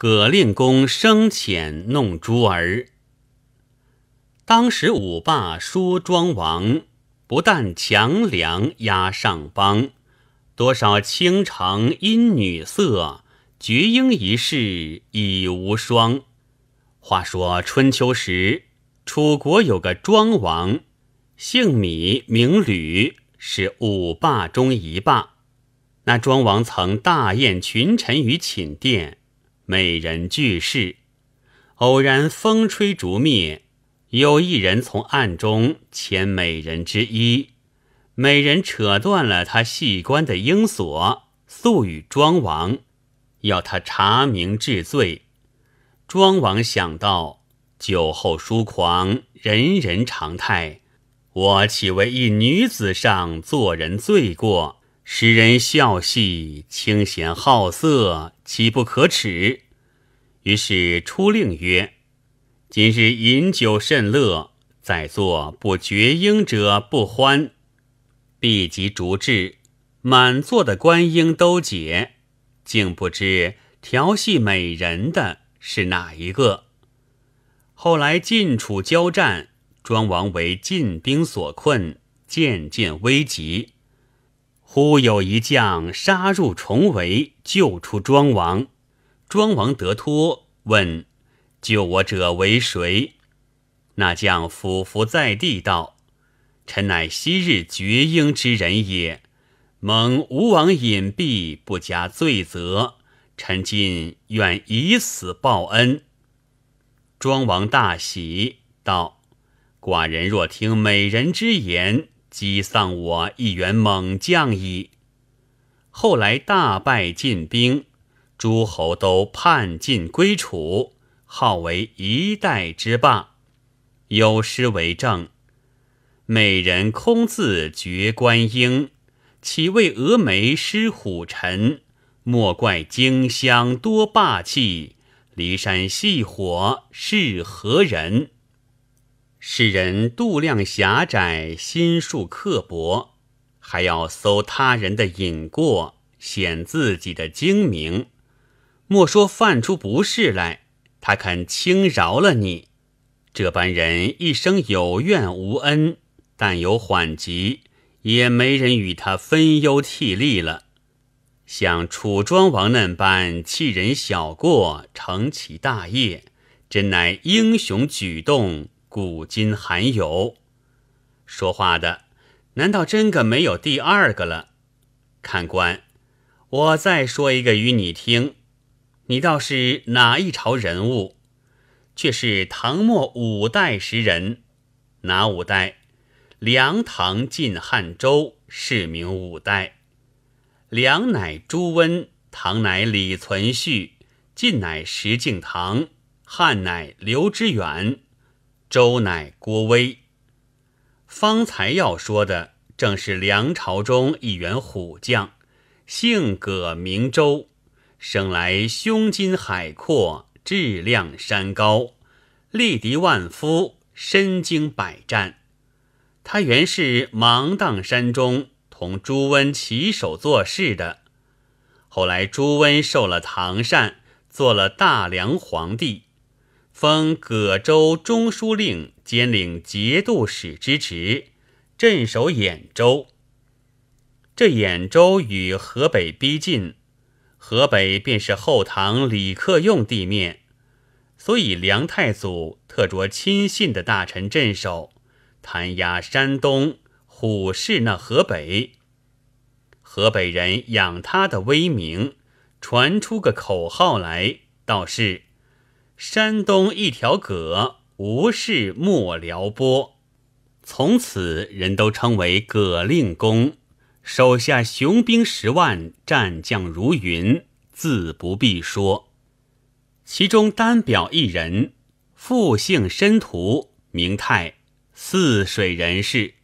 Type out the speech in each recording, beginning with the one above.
葛令公生遣弄珠儿。当时五霸说庄王，不但强梁压上邦，多少倾城因女色。绝英一世已无双。话说春秋时，楚国有个庄王，姓芈名吕，是五霸中一霸。那庄王曾大宴群臣于寝殿。美人俱逝，偶然风吹竹灭，有一人从暗中牵美人之一，美人扯断了他细冠的缨索，诉与庄王，要他查明治罪。庄王想到酒后疏狂，人人常态，我岂为一女子上做人罪过，使人笑戏，清闲好色。岂不可耻？于是出令曰：“今日饮酒甚乐，在座不绝英者不欢，必即逐之。”满座的官英都解，竟不知调戏美人的是哪一个。后来晋楚交战，庄王为晋兵所困，渐渐危急。忽有一将杀入重围。救出庄王，庄王得脱，问：“救我者为谁？”那将俯伏在地道：“臣乃昔日绝缨之人也，蒙吴王隐蔽，不加罪责，臣今愿以死报恩。”庄王大喜，道：“寡人若听美人之言，即丧我一员猛将矣。”后来大败晋兵，诸侯都叛晋归楚，号为一代之霸。有诗为证：“美人空自绝观音，岂为峨眉失虎臣？莫怪荆襄多霸气，骊山戏火是何人？使人度量狭窄，心术刻薄。”还要搜他人的隐过，显自己的精明。莫说犯出不是来，他肯轻饶了你。这般人一生有怨无恩，但有缓急，也没人与他分忧替力了。像楚庄王那般弃人小过，成其大业，真乃英雄举动，古今罕有。说话的。难道真个没有第二个了？看官，我再说一个与你听。你倒是哪一朝人物？却是唐末五代时人。哪五代？梁、唐、晋、汉、周是名五代。梁乃朱温，唐乃李存勖，晋乃石敬瑭，汉乃刘知远，周乃郭威。方才要说的正是梁朝中一员虎将，姓葛名周，生来胸襟海阔，志量山高，力敌万夫，身经百战。他原是芒砀山中同朱温起手做事的，后来朱温受了唐禅，做了大梁皇帝，封葛州中书令。兼领节度使之职，镇守兖州。这兖州与河北逼近，河北便是后唐李克用地面，所以梁太祖特着亲信的大臣镇守，弹压山东，虎视那河北。河北人仰他的威名，传出个口号来，倒是“山东一条葛”。无事莫撩拨，从此人都称为葛令公。手下雄兵十万，战将如云，自不必说。其中单表一人，复姓申屠，名泰，泗水人士，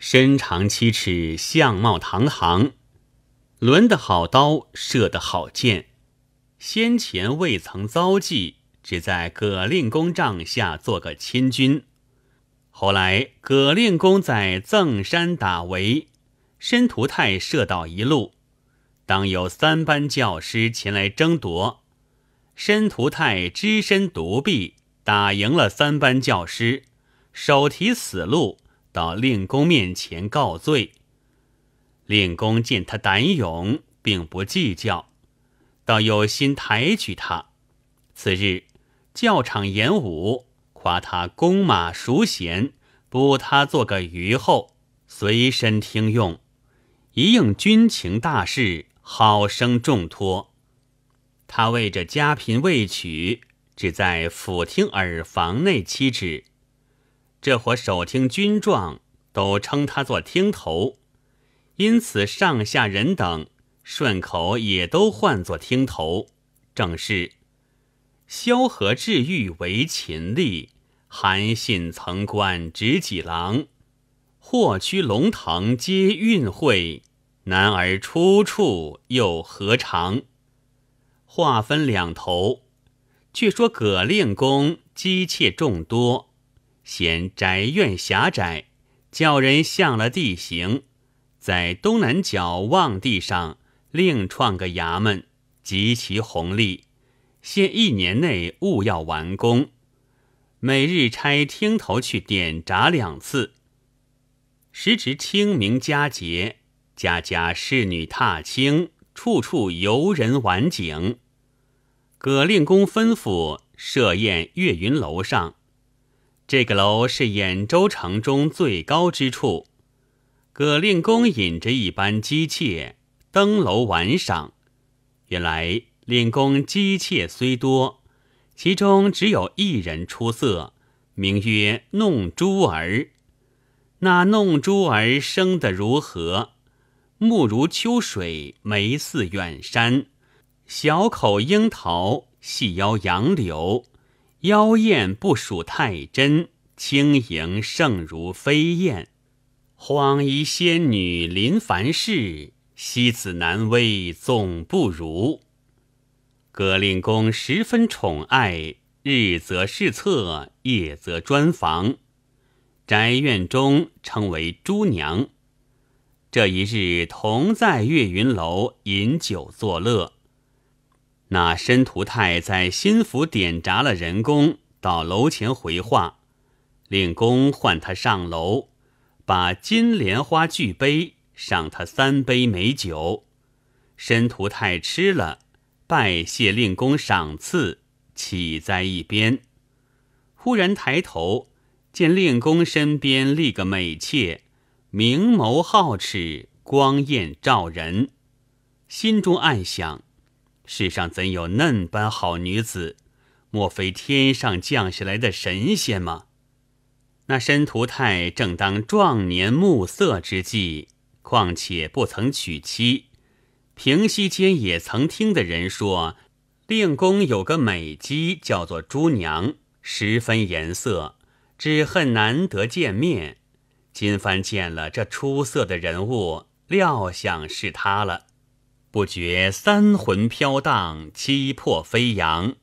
身长七尺，相貌堂堂，抡得好刀，射得好箭，先前未曾遭际。只在葛令公帐下做个亲军，后来葛令公在赠山打围，申屠泰射到一路，当有三班教师前来争夺，申屠泰只身独臂打赢了三班教师，手提死鹿到令公面前告罪。令公见他胆勇，并不计较，倒有心抬举他。次日。教场演武，夸他弓马熟娴，补他做个虞后，随身听用。一应军情大事，好生重托。他为这家贫未娶，只在府听耳房内栖止。这伙守听军状，都称他做听头，因此上下人等，顺口也都唤作听头。正是。萧何治欲为秦吏，韩信曾官执戟郎，或驱龙腾皆运会。男儿出处又何长？话分两头，却说葛令公姬妾众多，嫌宅院狭窄，叫人向了地形，在东南角望地上另创个衙门，极其宏丽。限一年内务要完工，每日差厅头去点闸两次。时值清明佳节，家家侍女踏青，处处游人玩景。葛令公吩咐设宴岳云楼上，这个楼是兖州城中最高之处。葛令公引着一班姬妾登楼玩赏，原来。领公姬妾虽多，其中只有一人出色，名曰弄珠儿。那弄珠儿生得如何？目如秋水，眉似远山，小口樱桃，细腰杨柳，妖艳不属太真，轻盈胜如飞燕。荒衣仙女临凡世，惜子难为，总不如。葛令公十分宠爱，日则侍侧，夜则专房，宅院中称为朱娘。这一日同在岳云楼饮酒作乐，那申屠泰在新府点闸了人工，到楼前回话，令公唤他上楼，把金莲花举杯，赏他三杯美酒。申屠泰吃了。拜谢令公赏赐，起在一边。忽然抬头，见令公身边立个美妾，明眸皓齿，光艳照人。心中暗想：世上怎有嫩般好女子？莫非天上降下来的神仙吗？那申屠泰正当壮年暮色之际，况且不曾娶妻。平西间也曾听的人说，令公有个美姬，叫做朱娘，十分颜色，只恨难得见面。今番见了这出色的人物，料想是她了，不觉三魂飘荡，七魄飞扬，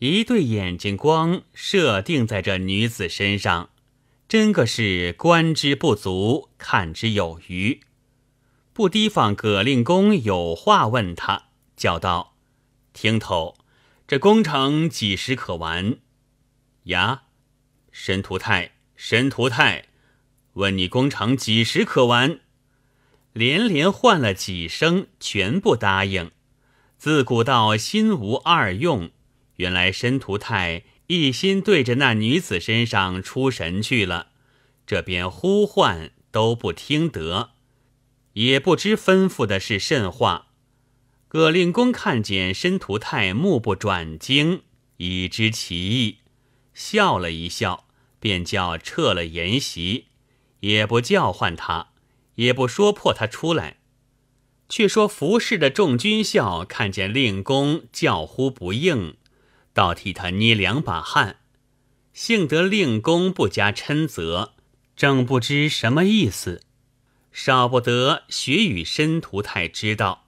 一对眼睛光射定在这女子身上，真个是观之不足，看之有余。不提防葛令公有话问他，叫道：“听头，这工程几时可完？”呀，申屠泰，申屠泰，问你工程几时可完？连连唤了几声，全不答应。自古道心无二用，原来申屠泰一心对着那女子身上出神去了，这边呼唤都不听得。也不知吩咐的是甚话，葛令公看见申屠泰目不转睛，已知其意，笑了一笑，便叫撤了筵席，也不叫唤他，也不说破他出来。却说服侍的众军校看见令公叫呼不应，倒替他捏两把汗，幸得令公不加嗔责，正不知什么意思。少不得学与申屠泰知道，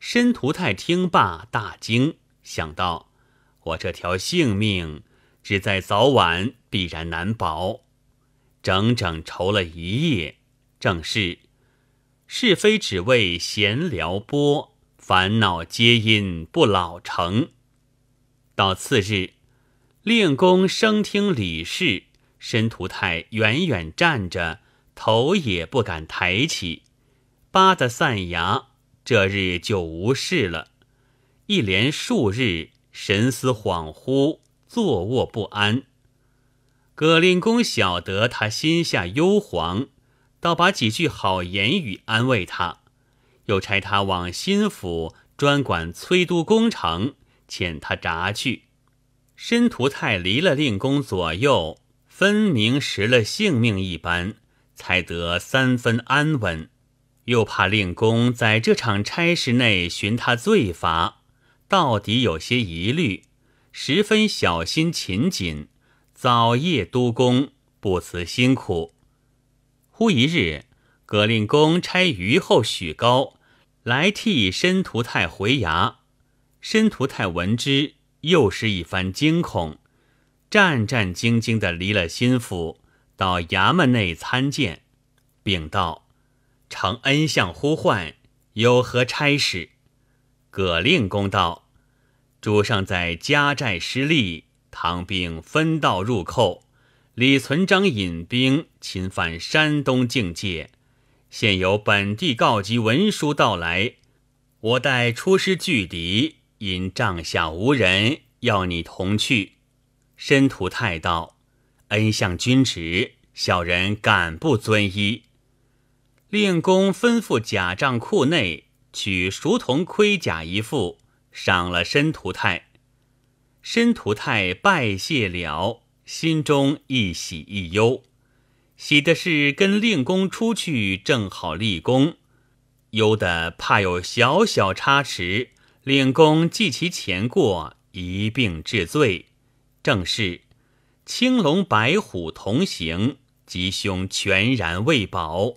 申屠泰听罢大惊，想到我这条性命只在早晚必然难保，整整愁了一夜。正是是非只为闲聊拨，烦恼皆因不老成。到次日，令公生听李事，申屠泰远远站着。头也不敢抬起，巴的散牙，这日就无事了。一连数日，神思恍惚，坐卧不安。葛令公晓得他心下忧惶，倒把几句好言语安慰他，又差他往新府专管催督工程，遣他闸去。申屠泰离了令公左右，分明失了性命一般。才得三分安稳，又怕令公在这场差事内寻他罪罚，到底有些疑虑，十分小心勤谨，早夜督工，不辞辛苦。忽一日，葛令公差余后许高来替申屠泰回衙，申屠泰闻之，又是一番惊恐，战战兢兢地离了新府。到衙门内参见，禀道：“承恩相呼唤，有何差事？”葛令公道：“主上在家寨失利，唐兵分道入寇，李存璋引兵侵犯山东境界，现有本地告急文书到来，我待出师拒敌，因帐下无人，要你同去。”申屠泰道。恩向君执，小人敢不遵依？令公吩咐假帐库内取熟铜盔甲一副，赏了申屠泰。申屠泰拜谢了，心中一喜一忧。喜的是跟令公出去正好立功；忧的怕有小小差池，令公记其前过一并治罪。正是。青龙白虎同行，吉凶全然未保。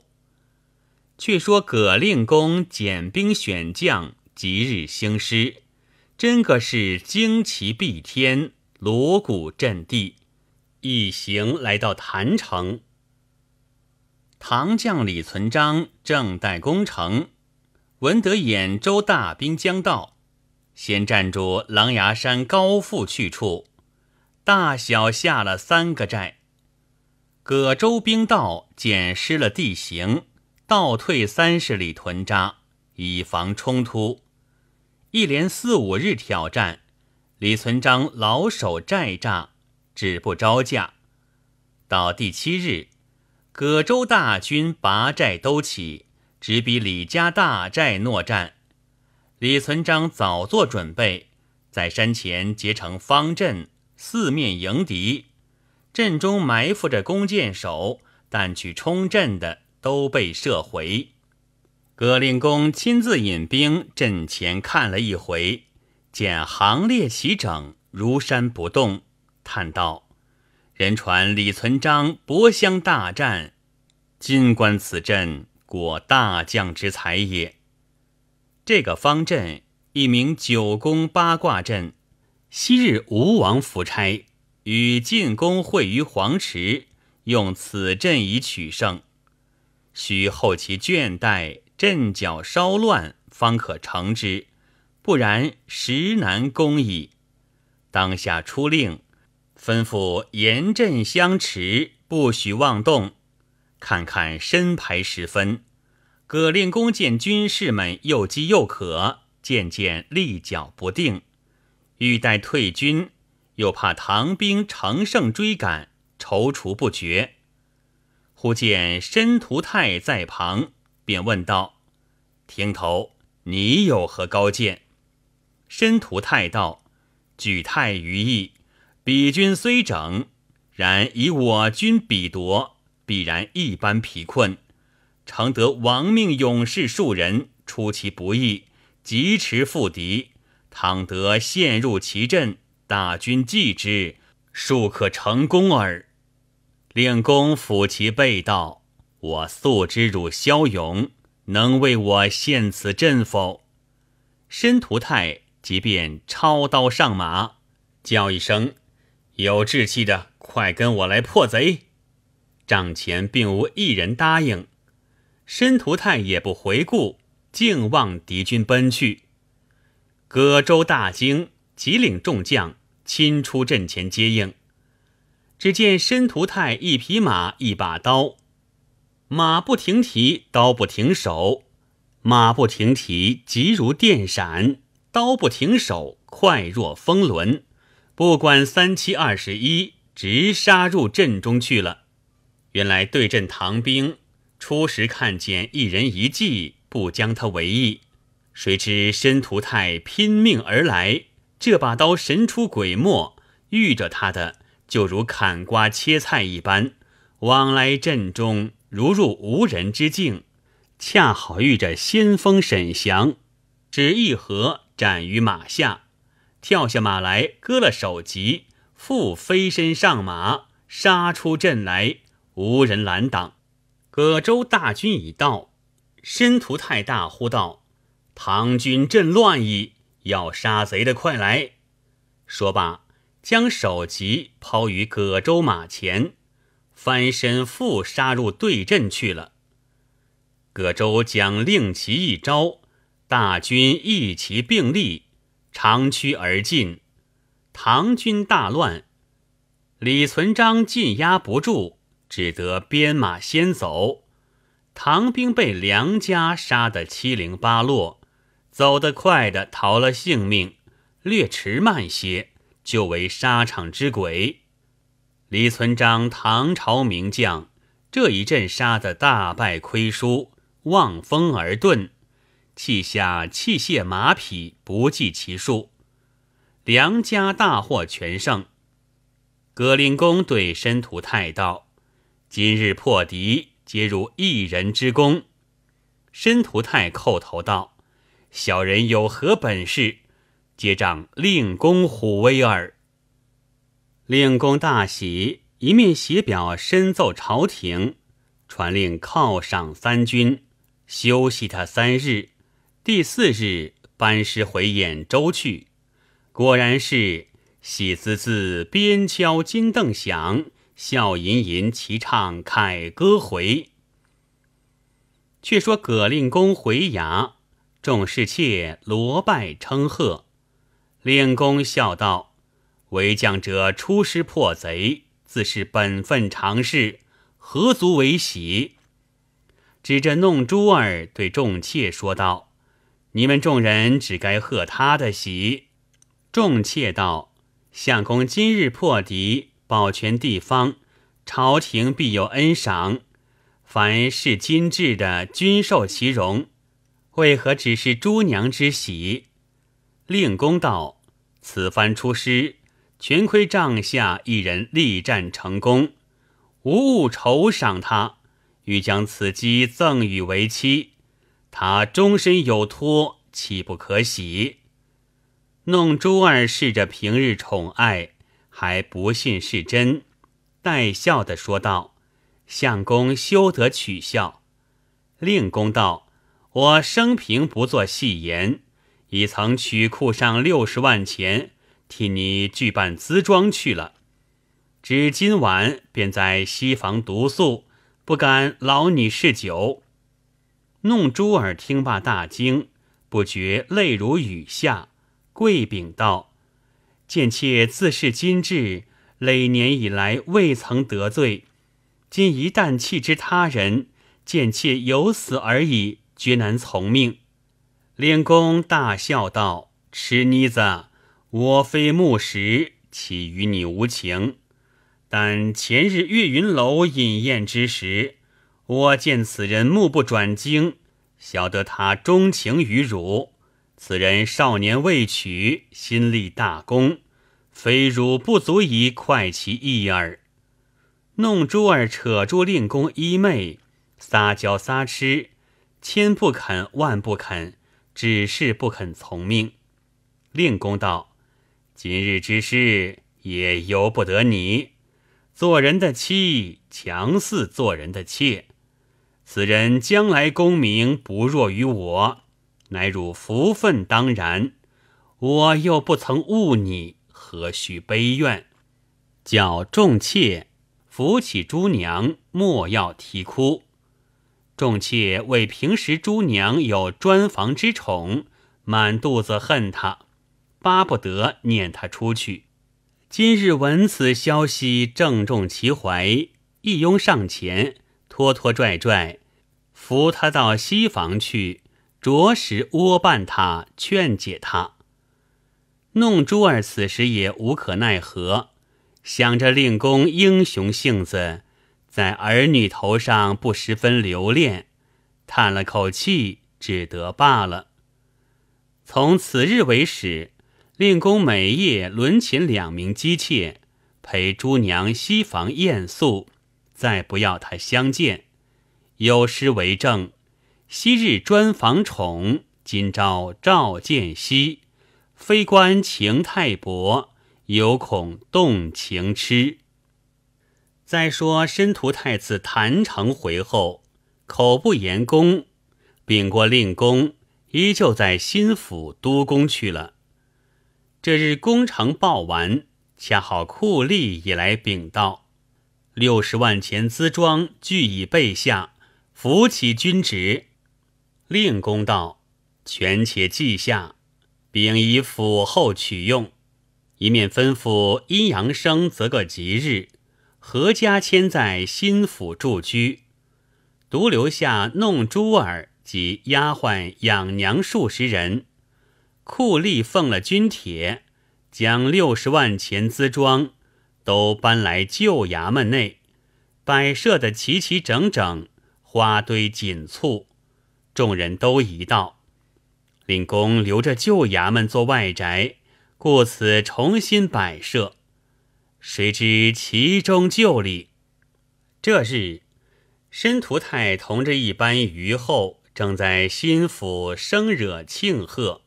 却说葛令公减兵选将，即日兴师，真个是旌旗蔽天，锣鼓震地。一行来到潭城，唐将李存璋正待攻城，闻得兖州大兵将到，先占住狼牙山高阜去处。大小下了三个寨，葛州兵道捡失了地形，倒退三十里屯扎，以防冲突。一连四五日挑战，李存璋老守寨栅，只不招架。到第七日，葛州大军拔寨兜起，直逼李家大寨搦战。李存璋早做准备，在山前结成方阵。四面迎敌，阵中埋伏着弓箭手，但去冲阵的都被射回。葛令公亲自引兵阵前看了一回，见行列齐整如山不动，叹道：“人传李存璋博乡大战，今观此阵，果大将之才也。这个方阵，一名九宫八卦阵。”昔日吴王夫差与晋公会于黄池，用此阵以取胜，须后其倦怠，阵脚稍乱，方可成之，不然实难攻矣。当下出令，吩咐严阵相持，不许妄动，看看身牌时分。葛令公见军士们又饥又渴，渐渐立脚不定。欲待退军，又怕唐兵乘胜追赶，踌躇不决。忽见申屠泰在旁，便问道：“亭头，你有何高见？”申屠泰道：“举泰于意，彼军虽整，然以我军彼夺，必然一般疲困。常得亡命勇士数人，出其不意，疾驰赴敌。”倘得陷入其阵，大军既之，庶可成功耳。令公抚其背道，我素知汝骁勇，能为我献此阵否？申屠泰即便抄刀上马，叫一声：“有志气的，快跟我来破贼！”帐前并无一人答应。申屠泰也不回顾，径望敌军奔去。葛州大惊，即领众将亲出阵前接应。只见申屠泰一匹马，一把刀，马不停蹄，刀不停手，马不停蹄急如电闪，刀不停手快若风轮，不管三七二十一，直杀入阵中去了。原来对阵唐兵，初时看见一人一骑，不将他为意。谁知申屠泰拼命而来，这把刀神出鬼没，遇着他的就如砍瓜切菜一般，往来阵中如入无人之境。恰好遇着先锋沈祥，只一合斩于马下，跳下马来割了首级，复飞身上马杀出阵来，无人拦挡。葛州大军已到，申屠泰大呼道。唐军阵乱矣，要杀贼的快来！说罢，将首级抛于葛州马前，翻身复杀入对阵去了。葛州将令旗一招，大军一齐并立，长驱而进，唐军大乱。李存璋进压不住，只得鞭马先走。唐兵被梁家杀得七零八落。走得快的逃了性命，略迟慢些就为沙场之鬼。李存璋，唐朝名将，这一阵杀得大败亏输，望风而遁，气下器械马匹不计其数。梁家大获全胜。葛令公对申屠泰道：“今日破敌，皆如一人之功。”申屠泰叩头道。小人有何本事？接仗令公虎威耳。令公大喜，一面写表申奏朝廷，传令犒赏三军，休息他三日。第四日班师回兖州去。果然是喜滋滋，边敲金镫响，笑吟吟齐唱凯歌回。却说葛令公回衙。众侍妾罗拜称贺，令公笑道：“为将者出师破贼，自是本分常事，何足为喜？”指着弄珠儿对众妾说道：“你们众人只该贺他的喜。”众妾道：“相公今日破敌，保全地方，朝廷必有恩赏，凡是金制的，均受其荣。”为何只是朱娘之喜？令公道，此番出师，全亏帐下一人力战成功，无误酬赏他，欲将此机赠与为妻，他终身有托，岂不可喜？弄珠儿试着平日宠爱，还不信是真，带笑的说道：“相公休得取笑。”令公道。我生平不做戏言，已曾取库上六十万钱，替你置办资装去了。只今晚便在西房独宿，不敢劳你侍酒。弄珠儿听罢大惊，不觉泪如雨下，跪禀道：“贱妾自是今至，累年以来未曾得罪，今一旦弃之他人，贱妾有死而已。”绝难从命。令公大笑道：“痴妮子，我非木石，岂与你无情？但前日岳云楼饮宴之时，我见此人目不转睛，晓得他钟情于汝。此人少年未娶，心立大功，非汝不足以快其意耳。”弄珠儿扯住令公衣袂，撒娇撒痴。千不肯，万不肯，只是不肯从命。令公道：今日之事也由不得你。做人的妻强似做人的妾，此人将来功名不弱于我，乃汝福分当然。我又不曾误你，何须悲怨？叫众妾扶起朱娘，莫要啼哭。众妾为平时诸娘有专房之宠，满肚子恨他，巴不得撵他出去。今日闻此消息，正中其怀，一拥上前，拖拖拽拽，扶他到西房去，着实窝伴他，劝解他。弄珠儿此时也无可奈何，想着令公英雄性子。在儿女头上不十分留恋，叹了口气，只得罢了。从此日为始，令公每夜轮寝两名姬妾陪朱娘西房宴宿，再不要他相见。有诗为证：昔日专房宠，今朝照见兮。非关情太薄，犹恐动情痴。再说申屠太子谭城回后，口不言功，禀过令公，依旧在新府督工去了。这日工程报完，恰好酷吏也来禀道：“六十万钱资装俱已备下，扶起军职。令公道：“权且记下，禀以府后取用。一面吩咐阴阳生择个吉日。”何家迁在新府住居，独留下弄珠儿及丫鬟养娘数十人。酷吏奉了军帖，将六十万钱资装，都搬来旧衙门内，摆设的齐齐整整，花堆锦簇。众人都疑道：令公留着旧衙门做外宅，故此重新摆设。谁知其中旧例。这日，申屠泰同着一班余后正在新府生惹庆贺，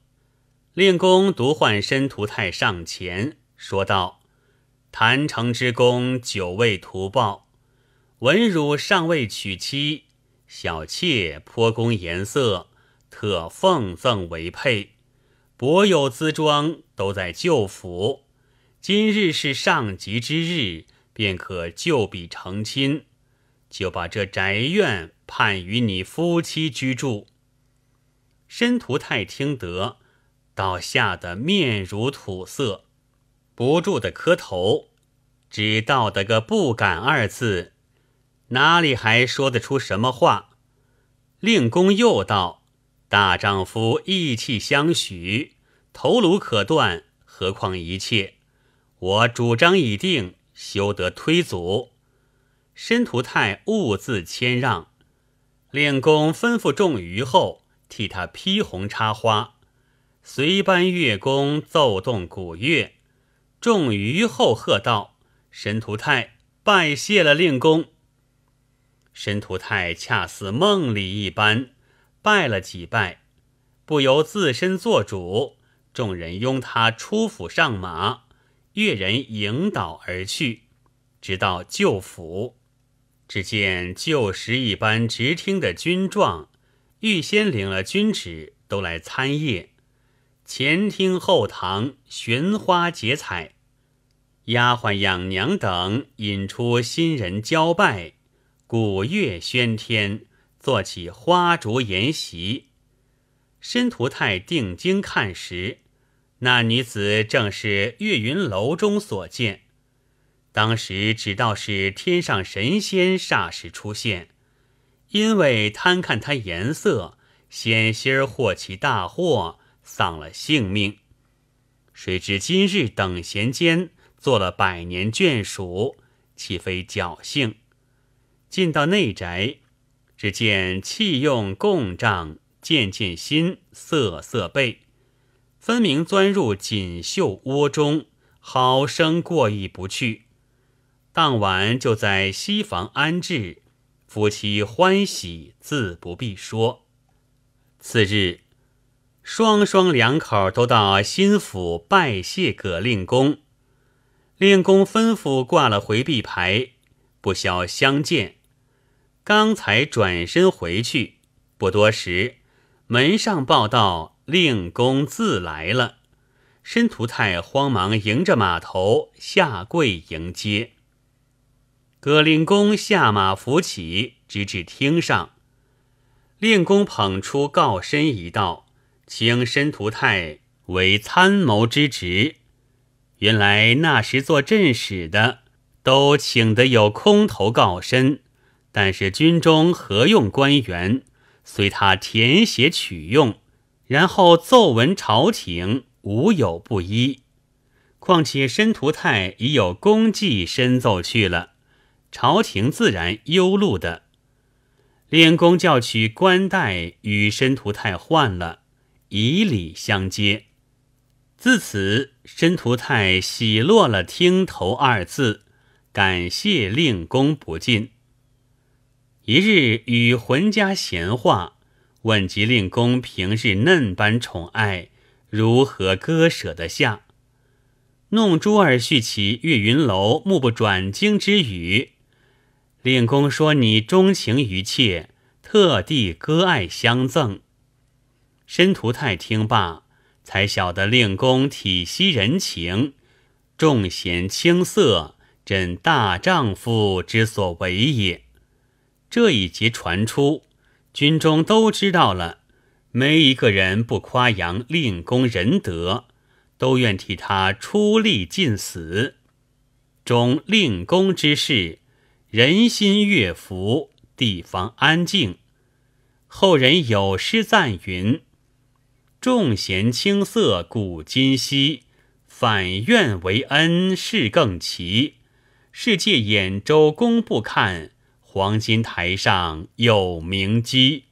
令公独唤申屠泰上前说道：“坛城之功久未图报，文汝尚未娶妻，小妾颇供颜色，特奉赠为配。薄有资装，都在旧府。”今日是上吉之日，便可就笔成亲，就把这宅院判与你夫妻居住。申屠泰听得，倒吓得面如土色，不住的磕头，只道得个“不敢”二字，哪里还说得出什么话？令公又道：“大丈夫义气相许，头颅可断，何况一切？”我主张已定，休得推阻。申屠泰兀自谦让。令公吩咐众余后替他披红插花，随班乐工奏动鼓乐。众余后喝道：“申屠泰拜谢了令公。”申屠泰恰似梦里一般，拜了几拜，不由自身做主。众人拥他出府上马。越人迎导而去，直到旧府，只见旧时一般直厅的军状，预先领了军旨，都来参谒。前厅后堂，寻花结彩，丫鬟养娘等引出新人交拜，鼓乐喧天，做起花烛筵席。申屠泰定睛看时。那女子正是月云楼中所见，当时只道是天上神仙霎时出现，因为贪看她颜色，险些儿获其大祸，丧了性命。谁知今日等闲间做了百年眷属，岂非侥幸？进到内宅，只见器用共帐，件件新，色色备。分明钻入锦绣窝中，好生过意不去。当晚就在西房安置，夫妻欢喜自不必说。次日，双双两口都到新府拜谢葛令公。令公吩咐挂了回避牌，不消相见。刚才转身回去，不多时，门上报道。令公自来了，申屠泰慌忙迎着马头下跪迎接。葛令公下马扶起，直至厅上。令公捧出告身一道，请申屠泰为参谋之职。原来那时做镇使的都请得有空头告身，但是军中何用官员，随他填写取用。然后奏闻朝廷，无有不依。况且申屠泰已有功绩，申奏去了，朝廷自然优录的。令公叫取官带与申屠泰换了，以礼相接。自此，申屠泰喜落了听头二字，感谢令公不尽。一日与浑家闲话。问及令公平日嫩般宠爱，如何割舍得下？弄珠儿续起岳云楼，目不转睛之语。令公说：“你钟情于妾，特地割爱相赠。”申屠泰听罢，才晓得令公体惜人情，重贤轻色，朕大丈夫之所为也。这一节传出。军中都知道了，没一个人不夸扬令公仁德，都愿替他出力尽死。终令公之事，人心悦服，地方安静。后人有诗赞云：“众贤青色古今稀，反怨为恩事更奇。世界兖州公不看。”黄金台上有名鸡。